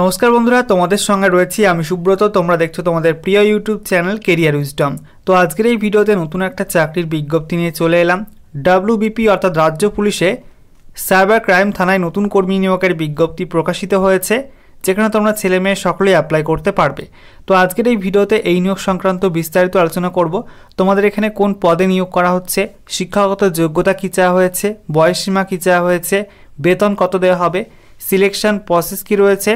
নমস্কার বন্ধুরা তোমাদের সঙ্গে রয়েছি আমি সুব্রত তোমরা দেখছো তোমাদের প্রিয় ইউটিউব চ্যানেল কেরিয়ার উইস্টম তো আজকের এই ভিডিওতে নতুন একটা চাকরির বিজ্ঞপ্তি নিয়ে চলে এলাম ডাব্লিউবিপি অর্থাৎ রাজ্য পুলিশে সাইবার ক্রাইম থানায় নতুন কর্মী নিয়োগের বিজ্ঞপ্তি প্রকাশিত হয়েছে যেখানে তোমরা ছেলে মেয়ে সকলেই অ্যাপ্লাই করতে পারবে তো আজকের এই ভিডিওতে এই নিয়োগ সংক্রান্ত বিস্তারিত আলোচনা করব তোমাদের এখানে কোন পদে নিয়োগ করা হচ্ছে শিক্ষাগত যোগ্যতা কী চাওয়া হয়েছে বয়সসীমা কী চাওয়া হয়েছে বেতন কত দেওয়া হবে সিলেকশন প্রসেস কী রয়েছে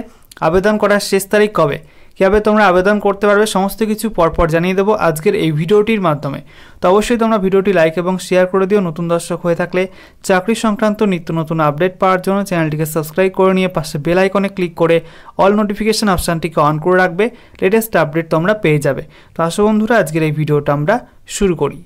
আবেদন করার শেষ তারিখ কবে কীভাবে তোমরা আবেদন করতে পারবে সমস্ত কিছু পরপর জানিয়ে দেবো আজকের এই ভিডিওটির মাধ্যমে তো অবশ্যই তোমরা ভিডিওটি লাইক এবং শেয়ার করে দিও নতুন দর্শক হয়ে থাকলে চাকরি সংক্রান্ত নিত্য নতুন আপডেট পাওয়ার জন্য চ্যানেলটিকে সাবস্ক্রাইব করে নিয়ে পাশে বেল আইকনে ক্লিক করে অল নোটিফিকেশান অপশানটিকে অন করে রাখবে লেটেস্ট আপডেট তোমরা পেয়ে যাবে তো আসো বন্ধুরা আজকের এই ভিডিওটা আমরা শুরু করি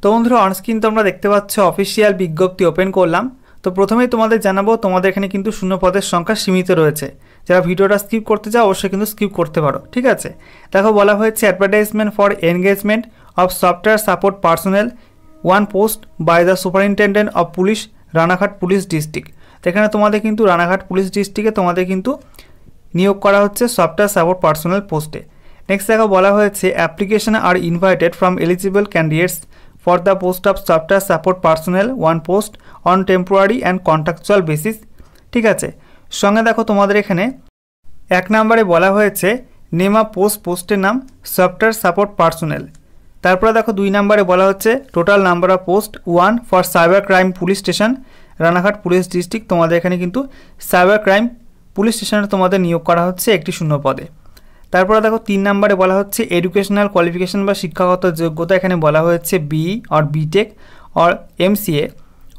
তো বন্ধুরা অনস্ক্রিন তোমরা দেখতে পাচ্ছ অফিসিয়াল বিজ্ঞপ্তি ওপেন করলাম তো প্রথমেই তোমাদের জানাবো তোমাদের এখানে কিন্তু শূন্য পদের সংখ্যা সীমিত রয়েছে যারা ভিডিওটা স্কিপ করতে চাও অবশ্যই কিন্তু স্কিপ করতে পারো ঠিক আছে দেখো বলা হয়েছে advertisement for engagement of software support personnel one post by the superintendent of police Ranaghat police district এখানে তোমাদের কিন্তু রানাঘাট পুলিশ ডিস্ট্রিক্টে তোমাদের কিন্তু নিয়োগ করা হচ্ছে সফটওয়্যার সাপোর্ট পার্সোনাল পোস্টে নেক্সট দেখো বলা হয়েছে application are invited from eligible candidates for the post of software support personal one post on temporary and contractual basis ঠিক আছে সঙ্গে দেখো তোমাদের এখানে এক নাম্বারে বলা হয়েছে নেমা পোস্ট পোস্টের নাম সফটওয়্যার সাপোর্ট পার্সোনেল তারপরে দেখো দুই নাম্বারে বলা হচ্ছে total number of post one for cyber crime police station Ranaghat police district তোমাদের এখানে কিন্তু সাইবার ক্রাইম পুলিশ স্টেশনে তোমাদের নিয়োগ করা হচ্ছে একটি শূন্য পদে তারপরে দেখো তিন নাম্বারে বলা হচ্ছে এডুকেশনাল কোয়ালিফিকেশন বা শিক্ষাগত যোগ্যতা এখানে বলা হয়েছে B or BTech or MCA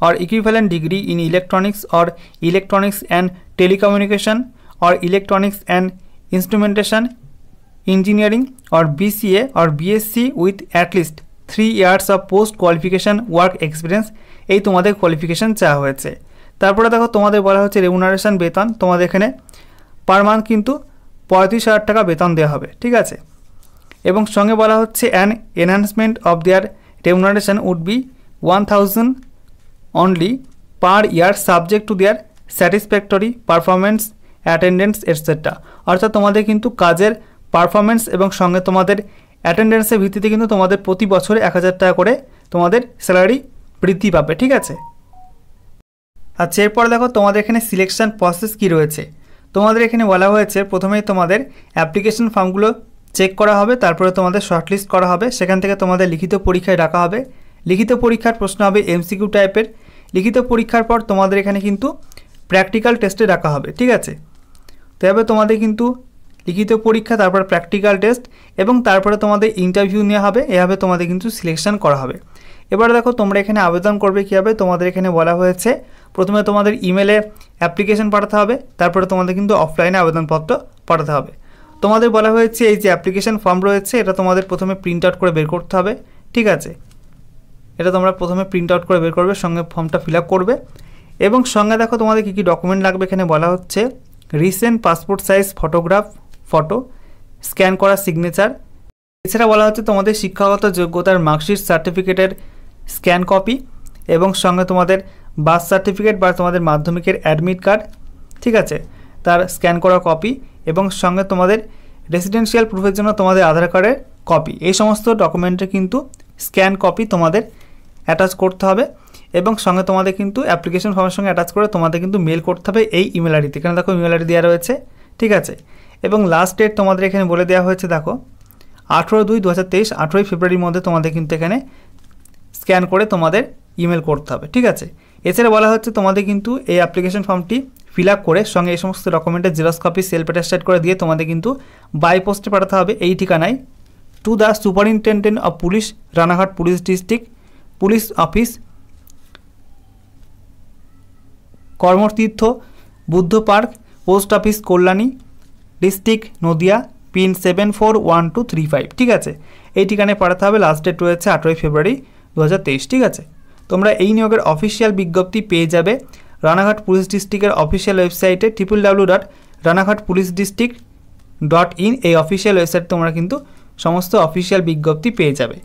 or equivalent degree in electronics or electronics and telecommunication or electronics and instrumentation engineering or BCA or BSc with at least three years of post qualification work experience এই তোমাদের qualification চাওয়া হয়েছে তারপরে দেখো তোমাদের বলা হচ্ছে remuneration বেতন তোমাদের এখানে পার মান্থ কিন্তু পঁয়ত্রিশ হাজার টাকা বেতন দেওয়া হবে ঠিক আছে এবং সঙ্গে বলা হচ্ছে an enhancement of their remuneration would be one thousand only per year subject to their satisfactory performance attendance et cetera অর্থাৎ তোমাদের কিন্তু কাজের পারফরমেন্স এবং সঙ্গে তোমাদের অ্যাটেন্ডেন্সের ভিত্তিতে কিন্তু তোমাদের প্রতি বছরে এক হাজার টাকা করে তোমাদের স্যালারি বৃদ্ধি পাবে ঠিক আছে আচ্ছা এরপর দেখো তোমাদের এখানে সিলেকশান প্রসেস কি রয়েছে তোমাদের এখানে বলা হয়েছে প্রথমেই তোমাদের অ্যাপ্লিকেশন ফর্মগুলো চেক করা হবে তারপরে তোমাদের শর্টলিস্ট করা হবে সেখান থেকে তোমাদের লিখিত পরীক্ষায় ডাকা হবে লিখিত পরীক্ষার প্রশ্ন হবে এমসিকিউ টাইপের লিখিত পরীক্ষার পর তোমাদের এখানে কিন্তু প্র্যাকটিক্যাল টেস্টে ডাকা হবে ঠিক আছে তো এভাবে তোমাদের কিন্তু লিখিত পরীক্ষা তারপর প্র্যাকটিক্যাল টেস্ট এবং তারপরে তোমাদের ইন্টারভিউ নেওয়া হবে এভাবে তোমাদের কিন্তু সিলেকশন করা হবে এবার দেখো তোমরা এখানে আবেদন করবে কীভাবে তোমাদের এখানে বলা হয়েছে প্রথমে তোমাদের ইমেলে অ্যাপ্লিকেশন পাঠাতে হবে তারপরে তোমাদের কিন্তু অফলাইনে আবেদনপত্র পাঠাতে হবে তোমাদের বলা হয়েছে এই যে অ্যাপ্লিকেশান ফর্ম রয়েছে এটা তোমাদের প্রথমে প্রিন্ট আউট করে বের করতে হবে ঠিক আছে এটা তোমরা প্রথমে প্রিন্ট আউট করে বের করবে সঙ্গে ফর্মটা ফিল করবে এবং সঙ্গে দেখো তোমাদের কী কী ডকুমেন্ট লাগবে এখানে বলা হচ্ছে recent passport size photograph photo scan করা সিগনেচার এছাড়া বলা হচ্ছে তোমাদের শিক্ষাগত যোগ্যতার মার্কশিট সার্টিফিকেটের স্ক্যান কপি এবং সঙ্গে তোমাদের বার্থ সার্টিফিকেট বা তোমাদের মাধ্যমিকের অ্যাডমিট কার্ড ঠিক আছে তার স্ক্যান করা কপি এবং সঙ্গে তোমাদের রেসিডেন্সিয়াল প্রুফের জন্য তোমাদের আধার কার্ডের কপি এই সমস্ত ডকুমেন্টের কিন্তু স্ক্যান কপি তোমাদের অ্যাটাচ করতে হবে এবং সঙ্গে তোমাদের কিন্তু অ্যাপ্লিকেশন ফর্মের সঙ্গে অ্যাটাচ করে তোমাদের কিন্তু মেল করতে হবে এই ইমেল আইডিতে এখানে দেখো ইমেল আইডি দেওয়া রয়েছে ঠিক আছে এবং লাস্ট ডেট তোমাদের এখানে বলে দেওয়া হয়েছে দেখো আঠেরো দুই দু হাজার তেইশ আঠেরোই ফেব্রুয়ারির মধ্যে তোমাদের কিন্তু এখানে স্ক্যান করে তোমাদের ইমেল করতে হবে ঠিক আছে এছাড়া বলা হচ্ছে তোমাদের কিন্তু এই অ্যাপ্লিকেশন ফর্মটি ফিল আপ করে সঙ্গে এই সমস্ত ডকুমেন্টের জেরক্স কপি সেলফ অ্যাটাস্টেড করে দিয়ে তোমাদের কিন্তু বাই পোস্টে পাঠাতে হবে এই ঠিকানায় to the superintendent of police Ranaghat police district police office Karmatirtha Buddha park post office Kalyani district Nadia pin seven four one two three five ঠিক আছে এই ঠিকানায় পাঠাতে হবে লাস্ট ডেট রয়েছে আঠেরোই ফেব্রুয়ারি দু ঠিক আছে তোমরা এই নিয়োগের অফিসিয়াল বিজ্ঞপ্তি পেয়ে যাবে রানাঘাট পুলিশ ডিস্ট্রিক্টের অফিসিয়াল ওয়েবসাইটে triple W dot Ranaghat police district dot in এই অফিসিয়াল ওয়েবসাইট তোমরা কিন্তু সমস্ত অফিসিয়াল বিজ্ঞপ্তি পেয়ে যাবে